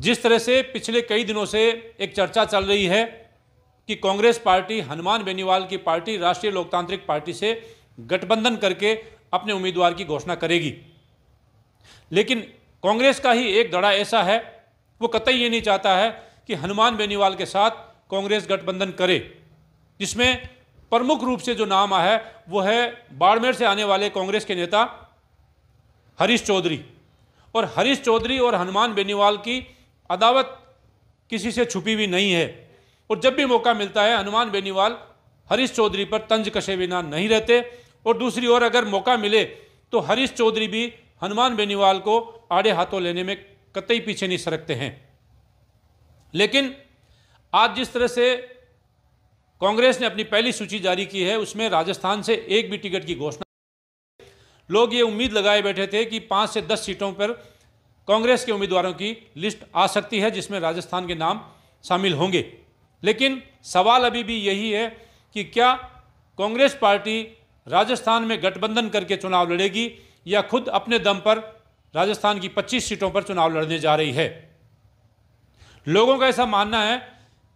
जिस तरह से पिछले कई दिनों से एक चर्चा चल रही है कि कांग्रेस पार्टी हनुमान बेनीवाल की पार्टी राष्ट्रीय लोकतांत्रिक पार्टी से गठबंधन करके अपने उम्मीदवार की घोषणा करेगी लेकिन कांग्रेस का ही एक दड़ा ऐसा है वो कतई ये नहीं चाहता है कि हनुमान बेनीवाल के साथ कांग्रेस गठबंधन करे जिसमें प्रमुख रूप से जो नाम आया है वो है बाड़मेर से आने वाले कांग्रेस के नेता हरीश चौधरी और हरीश चौधरी और हनुमान बेनीवाल की अदावत किसी से छुपी हुई नहीं है और जब भी मौका मिलता है हनुमान बेनीवाल हरीश चौधरी पर तंज कशे बिना नहीं रहते और दूसरी ओर अगर मौका मिले तो हरीश चौधरी भी हनुमान बेनीवाल को आड़े हाथों लेने में कतई पीछे नहीं सरकते हैं लेकिन आज जिस तरह से कांग्रेस ने अपनी पहली सूची जारी की है उसमें राजस्थान से एक भी टिकट की घोषणा लोग ये उम्मीद लगाए बैठे थे कि पाँच से दस सीटों पर कांग्रेस के उम्मीदवारों की लिस्ट आ सकती है जिसमें राजस्थान के नाम शामिल होंगे लेकिन सवाल अभी भी यही है कि क्या कांग्रेस पार्टी राजस्थान में गठबंधन करके चुनाव लड़ेगी या खुद अपने दम पर राजस्थान की 25 सीटों पर चुनाव लड़ने जा रही है लोगों का ऐसा मानना है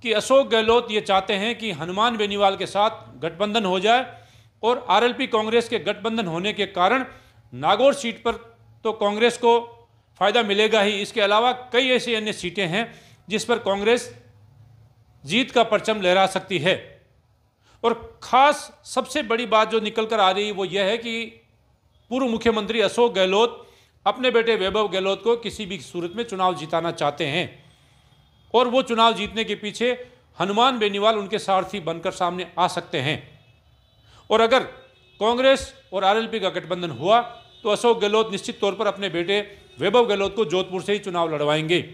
कि अशोक गहलोत ये चाहते हैं कि हनुमान बेनीवाल के साथ गठबंधन हो जाए और आरएलपी कांग्रेस के गठबंधन होने के कारण नागौर सीट पर तो कांग्रेस को फ़ायदा मिलेगा ही इसके अलावा कई ऐसी अन्य सीटें हैं जिस पर कांग्रेस जीत का परचम लहरा सकती है और ख़ास सबसे बड़ी बात जो निकल कर आ रही है वो यह है कि पूर्व मुख्यमंत्री अशोक गहलोत अपने बेटे वैभव गहलोत को किसी भी सूरत में चुनाव जिताना चाहते हैं और वो चुनाव जीतने के पीछे हनुमान बेनीवाल उनके सारथी बनकर सामने आ सकते हैं और अगर कांग्रेस और आरएलपी का गठबंधन हुआ तो अशोक गहलोत निश्चित तौर पर अपने बेटे वैभव गहलोत को जोधपुर से ही चुनाव लड़वाएंगे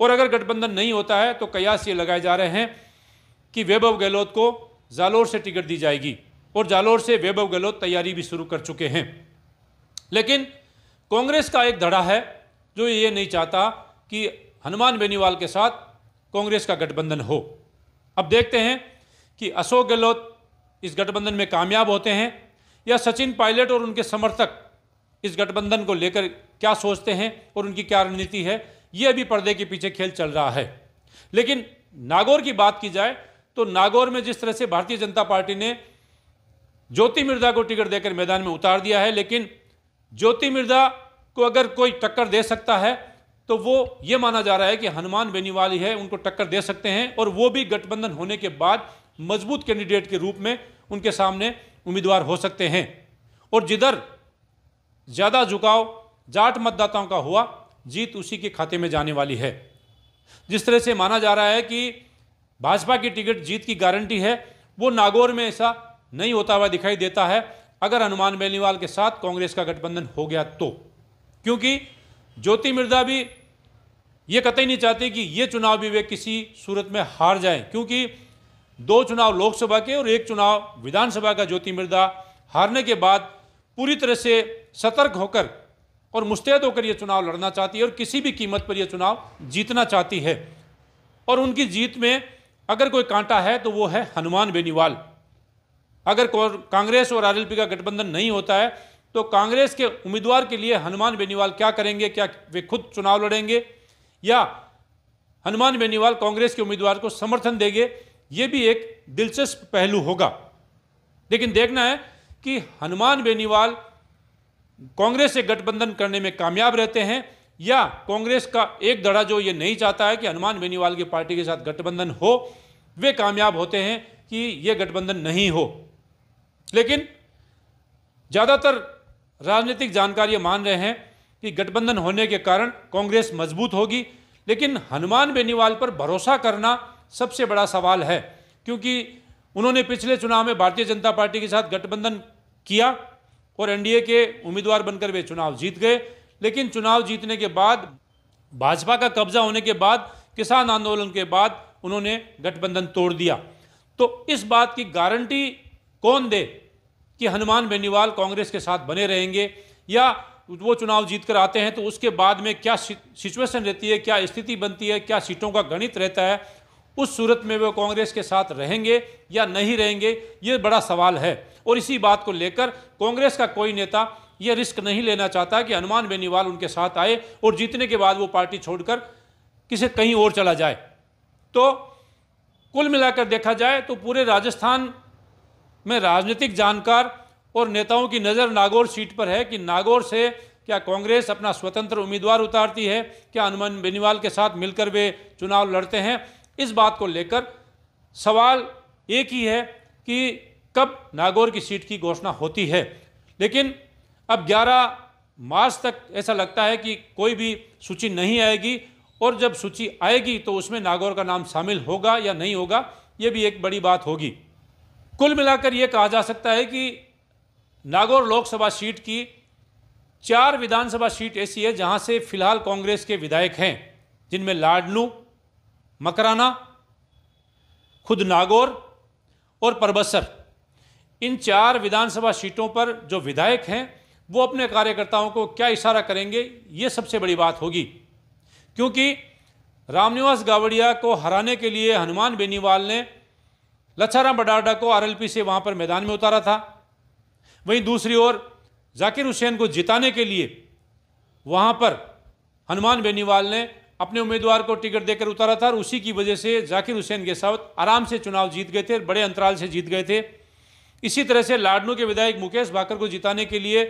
और अगर गठबंधन नहीं होता है तो कयास ये लगाए जा रहे हैं कि वैभव गहलोत को जालोर से टिकट दी जाएगी और जालोर से वैभव गहलोत तैयारी भी शुरू कर चुके हैं लेकिन कांग्रेस का एक धड़ा है जो ये नहीं चाहता कि हनुमान बेनीवाल के साथ कांग्रेस का गठबंधन हो अब देखते हैं कि अशोक गहलोत इस गठबंधन में कामयाब होते हैं या सचिन पायलट और उनके समर्थक इस गठबंधन को लेकर क्या सोचते हैं और उनकी क्या रणनीति है ये अभी पर्दे के पीछे खेल चल रहा है लेकिन नागौर की बात की जाए तो नागौर में जिस तरह से भारतीय जनता पार्टी ने ज्योति मिर्जा को टिकट देकर मैदान में उतार दिया है लेकिन ज्योति मिर्जा को अगर कोई टक्कर दे सकता है तो वो ये माना जा रहा है कि हनुमान बेनीवाली है उनको टक्कर दे सकते हैं और वो भी गठबंधन होने के बाद मजबूत कैंडिडेट के रूप में उनके सामने उम्मीदवार हो सकते हैं और जिधर ज़्यादा झुकाव जाट मतदाताओं का हुआ जीत उसी के खाते में जाने वाली है जिस तरह से माना जा रहा है कि भाजपा की टिकट जीत की गारंटी है वो नागौर में ऐसा नहीं होता हुआ दिखाई देता है अगर हनुमान बेनीवाल के साथ कांग्रेस का गठबंधन हो गया तो क्योंकि ज्योति मिर्जा भी ये कतई नहीं चाहती कि ये चुनाव भी वे किसी सूरत में हार जाएं क्योंकि दो चुनाव लोकसभा के और एक चुनाव विधानसभा का ज्योति मिर्जा हारने के बाद पूरी तरह से सतर्क होकर और मुस्तैद होकर यह चुनाव लड़ना चाहती है और किसी भी कीमत पर यह चुनाव जीतना चाहती है और उनकी जीत में अगर कोई कांटा है तो वो है हनुमान बेनीवाल अगर कांग्रेस और आर का गठबंधन नहीं होता है तो कांग्रेस के उम्मीदवार के लिए हनुमान बेनीवाल क्या करेंगे क्या वे खुद चुनाव लड़ेंगे या हनुमान बेनीवाल कांग्रेस के उम्मीदवार को समर्थन देंगे ये भी एक दिलचस्प पहलू होगा लेकिन देखना है कि हनुमान बेनीवाल कांग्रेस से गठबंधन करने में कामयाब रहते हैं या कांग्रेस का एक दड़ा जो ये नहीं चाहता है कि हनुमान बेनीवाल की पार्टी के साथ गठबंधन हो वे कामयाब होते हैं कि यह गठबंधन नहीं हो लेकिन ज़्यादातर राजनीतिक जानकार ये मान रहे हैं कि गठबंधन होने के कारण कांग्रेस मजबूत होगी लेकिन हनुमान बेनीवाल पर भरोसा करना सबसे बड़ा सवाल है क्योंकि उन्होंने पिछले चुनाव में भारतीय जनता पार्टी के साथ गठबंधन किया और एनडीए के उम्मीदवार बनकर वे चुनाव जीत गए लेकिन चुनाव जीतने के बाद भाजपा का कब्जा होने के बाद किसान आंदोलन के बाद उन्होंने गठबंधन तोड़ दिया तो इस बात की गारंटी कौन दे कि हनुमान बेनीवाल कांग्रेस के साथ बने रहेंगे या वो चुनाव जीत कर आते हैं तो उसके बाद में क्या सिचुएशन रहती है क्या स्थिति बनती है क्या सीटों का गणित रहता है उस सूरत में वे कांग्रेस के साथ रहेंगे या नहीं रहेंगे ये बड़ा सवाल है और इसी बात को लेकर कांग्रेस का कोई नेता ये रिस्क नहीं लेना चाहता कि हनुमान बेनीवाल उनके साथ आए और जीतने के बाद वो पार्टी छोड़कर किसे कहीं और चला जाए तो कुल मिलाकर देखा जाए तो पूरे राजस्थान में राजनीतिक जानकार और नेताओं की नज़र नागौर सीट पर है कि नागौर से क्या कांग्रेस अपना स्वतंत्र उम्मीदवार उतारती है क्या हनुमान बेनीवाल के साथ मिलकर वे चुनाव लड़ते हैं इस बात को लेकर सवाल एक ही है कि कब नागौर की सीट की घोषणा होती है लेकिन अब 11 मार्च तक ऐसा लगता है कि कोई भी सूची नहीं आएगी और जब सूची आएगी तो उसमें नागौर का नाम शामिल होगा या नहीं होगा ये भी एक बड़ी बात होगी कुल मिलाकर ये कहा जा सकता है कि नागौर लोकसभा सीट की चार विधानसभा सीट ऐसी है जहां से फिलहाल कांग्रेस के विधायक हैं जिनमें लाडनू मकराना खुद नागौर और परबसर इन चार विधानसभा सीटों पर जो विधायक हैं वो अपने कार्यकर्ताओं को क्या इशारा करेंगे ये सबसे बड़ी बात होगी क्योंकि रामनिवास गावड़िया को हराने के लिए हनुमान बेनीवाल ने लच्छाराम बडाडा को आरएलपी से वहाँ पर मैदान में उतारा था वहीं दूसरी ओर जाकिर हुसैन को जिताने के लिए वहाँ पर हनुमान बेनीवाल ने अपने उम्मीदवार को टिकट देकर उतारा था और उसी की वजह से जाकिर हुसैन गेसावत आराम से चुनाव जीत गए थे बड़े अंतराल से जीत गए थे इसी तरह से लाडनू के विधायक मुकेश भाकर को जिताने के लिए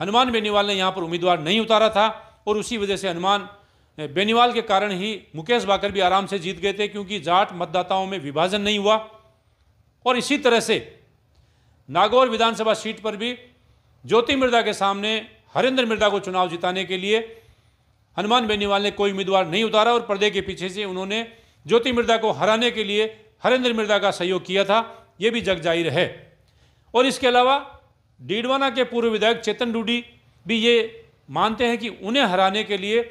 हनुमान बेनीवाल ने यहाँ पर उम्मीदवार नहीं उतारा था और उसी वजह से हनुमान बेनीवाल के कारण ही मुकेश भाकर भी आराम से जीत गए थे क्योंकि जाट मतदाताओं में विभाजन नहीं हुआ और इसी तरह से नागौर विधानसभा सीट पर भी ज्योति मिर्जा के सामने हरेंद्र मिर्जा को चुनाव जिताने के लिए हनुमान बेनीवाल ने कोई उम्मीदवार नहीं उतारा और पर्दे के पीछे से उन्होंने ज्योति मिर्दा को हराने के लिए हरेंद्र मिर्जा का सहयोग किया था ये भी जग जाहिर है और इसके अलावा डीडवाना के पूर्व विधायक चेतन डूडी भी ये मानते हैं कि उन्हें हराने के लिए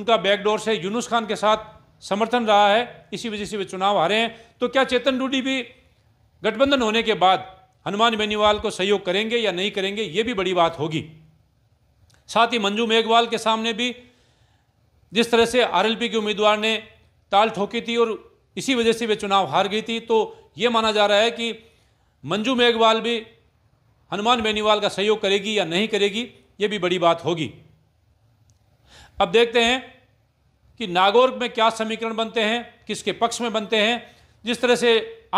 उनका बैकडोर से यूनुस खान के साथ समर्थन रहा है इसी वजह से वे चुनाव हारे हैं तो क्या चेतन डूडी भी गठबंधन होने के बाद हनुमान बेनीवाल को सहयोग करेंगे या नहीं करेंगे ये भी बड़ी बात होगी साथ ही मंजू मेघवाल के सामने भी जिस तरह से आरएलपी के उम्मीदवार ने ताल ठोकी थी और इसी वजह से वे चुनाव हार गई थी तो ये माना जा रहा है कि मंजू मेघवाल भी हनुमान बेनीवाल का सहयोग करेगी या नहीं करेगी ये भी बड़ी बात होगी अब देखते हैं कि नागौर में क्या समीकरण बनते हैं किसके पक्ष में बनते हैं जिस तरह से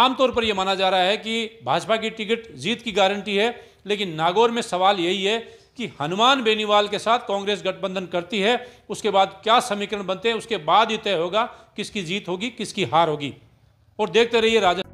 आमतौर पर यह माना जा रहा है कि भाजपा की टिकट जीत की गारंटी है लेकिन नागौर में सवाल यही है कि हनुमान बेनीवाल के साथ कांग्रेस गठबंधन करती है उसके बाद क्या समीकरण बनते हैं उसके बाद ही तय होगा किसकी जीत होगी किसकी हार होगी और देखते रहिए राजस्थान